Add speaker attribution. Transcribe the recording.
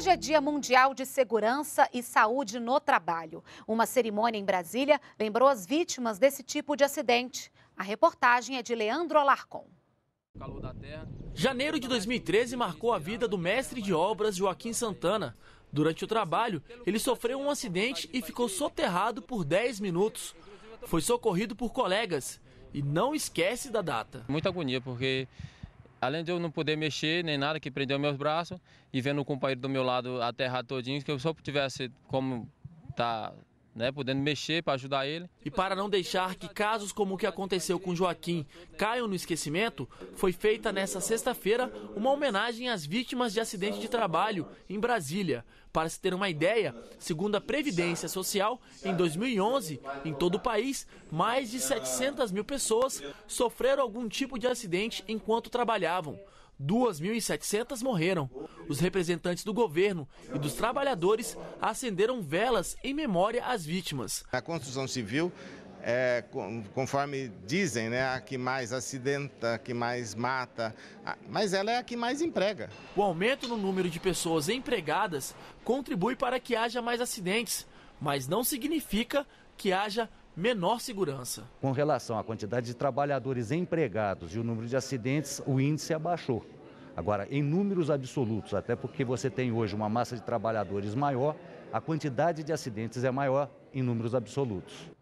Speaker 1: Hoje é Dia Mundial de Segurança e Saúde no Trabalho. Uma cerimônia em Brasília lembrou as vítimas desse tipo de acidente. A reportagem é de Leandro Alarcon.
Speaker 2: Janeiro de 2013 marcou a vida do mestre de obras Joaquim Santana. Durante o trabalho, ele sofreu um acidente e ficou soterrado por
Speaker 3: 10 minutos. Foi socorrido por colegas e não esquece da data. Muita agonia, porque Além de eu não poder mexer nem nada, que prendeu meus braços, e vendo o companheiro do meu lado aterrado todinho, que eu só tivesse como tá né, podendo mexer para ajudar ele. E para não deixar que casos como o que aconteceu com Joaquim caiam no esquecimento,
Speaker 2: foi feita nesta sexta-feira uma homenagem às vítimas de acidente de trabalho em Brasília. Para se ter uma ideia, segundo a Previdência Social, em 2011, em todo o país, mais de 700 mil pessoas sofreram algum tipo de acidente enquanto trabalhavam. 2.700 morreram. Os representantes do
Speaker 4: governo e dos trabalhadores acenderam velas em memória às vítimas. A construção civil é, conforme dizem, né, a que mais acidenta, a que mais mata, mas ela é a que mais emprega. O aumento no número de pessoas
Speaker 2: empregadas contribui para que haja mais acidentes, mas não significa que haja menor segurança.
Speaker 5: Com relação à quantidade de trabalhadores empregados e o número de acidentes, o índice abaixou. Agora, em números absolutos, até porque você tem hoje uma massa de trabalhadores maior, a quantidade de acidentes é maior em números absolutos.